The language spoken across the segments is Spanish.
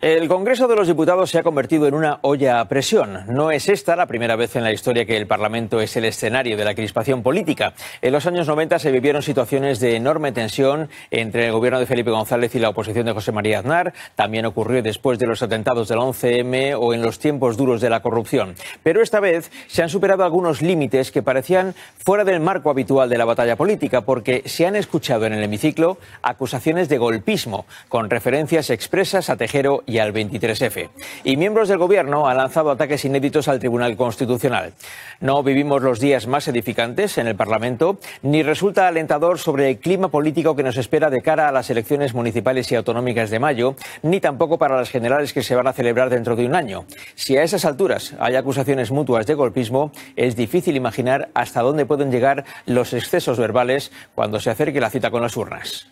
El Congreso de los Diputados se ha convertido en una olla a presión. No es esta la primera vez en la historia que el Parlamento es el escenario de la crispación política. En los años 90 se vivieron situaciones de enorme tensión entre el gobierno de Felipe González y la oposición de José María Aznar. También ocurrió después de los atentados del 11M o en los tiempos duros de la corrupción. Pero esta vez se han superado algunos límites que parecían fuera del marco habitual de la batalla política, porque se han escuchado en el hemiciclo acusaciones de golpismo, con referencias expresas a Tejero y al 23F. Y miembros del Gobierno han lanzado ataques inéditos al Tribunal Constitucional. No vivimos los días más edificantes en el Parlamento, ni resulta alentador sobre el clima político que nos espera de cara a las elecciones municipales y autonómicas de mayo, ni tampoco para las generales que se van a celebrar dentro de un año. Si a esas alturas hay acusaciones mutuas de golpismo, es difícil imaginar hasta dónde pueden llegar los excesos verbales cuando se acerque la cita con las urnas.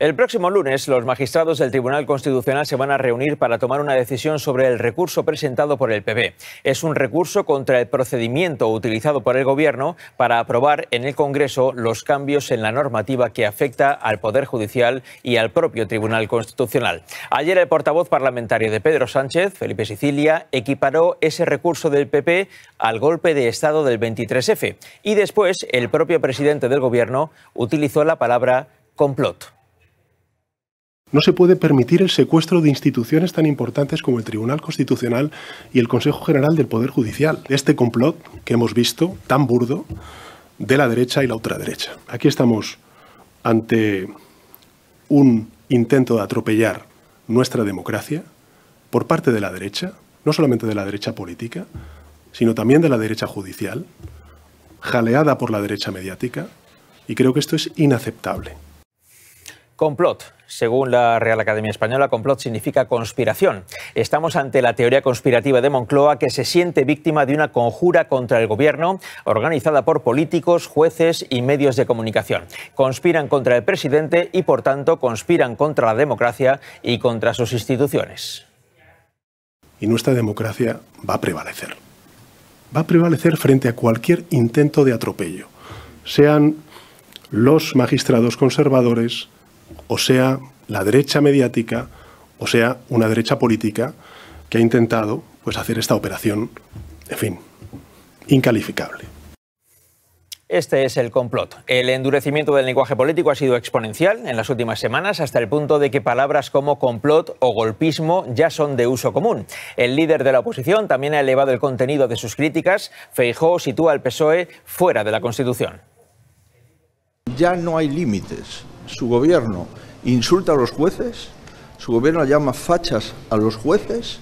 El próximo lunes, los magistrados del Tribunal Constitucional se van a reunir para tomar una decisión sobre el recurso presentado por el PP. Es un recurso contra el procedimiento utilizado por el Gobierno para aprobar en el Congreso los cambios en la normativa que afecta al Poder Judicial y al propio Tribunal Constitucional. Ayer el portavoz parlamentario de Pedro Sánchez, Felipe Sicilia, equiparó ese recurso del PP al golpe de Estado del 23F y después el propio presidente del Gobierno utilizó la palabra complot. No se puede permitir el secuestro de instituciones tan importantes como el Tribunal Constitucional y el Consejo General del Poder Judicial. Este complot que hemos visto, tan burdo, de la derecha y la ultraderecha. Aquí estamos ante un intento de atropellar nuestra democracia por parte de la derecha, no solamente de la derecha política, sino también de la derecha judicial, jaleada por la derecha mediática, y creo que esto es inaceptable. Complot. Según la Real Academia Española, complot significa conspiración. Estamos ante la teoría conspirativa de Moncloa que se siente víctima de una conjura contra el gobierno organizada por políticos, jueces y medios de comunicación. Conspiran contra el presidente y, por tanto, conspiran contra la democracia y contra sus instituciones. Y nuestra democracia va a prevalecer. Va a prevalecer frente a cualquier intento de atropello, sean los magistrados conservadores, o sea la derecha mediática, o sea una derecha política que ha intentado pues, hacer esta operación, en fin, incalificable. Este es el complot. El endurecimiento del lenguaje político ha sido exponencial en las últimas semanas hasta el punto de que palabras como complot o golpismo ya son de uso común. El líder de la oposición también ha elevado el contenido de sus críticas. Feijóo sitúa al PSOE fuera de la Constitución. Ya no hay límites su gobierno insulta a los jueces, su gobierno llama fachas a los jueces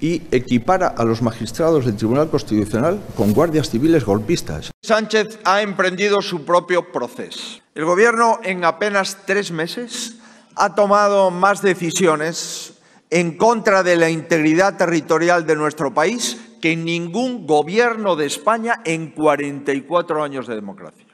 y equipara a los magistrados del Tribunal Constitucional con guardias civiles golpistas. Sánchez ha emprendido su propio proceso. El gobierno en apenas tres meses ha tomado más decisiones en contra de la integridad territorial de nuestro país que ningún gobierno de España en 44 años de democracia.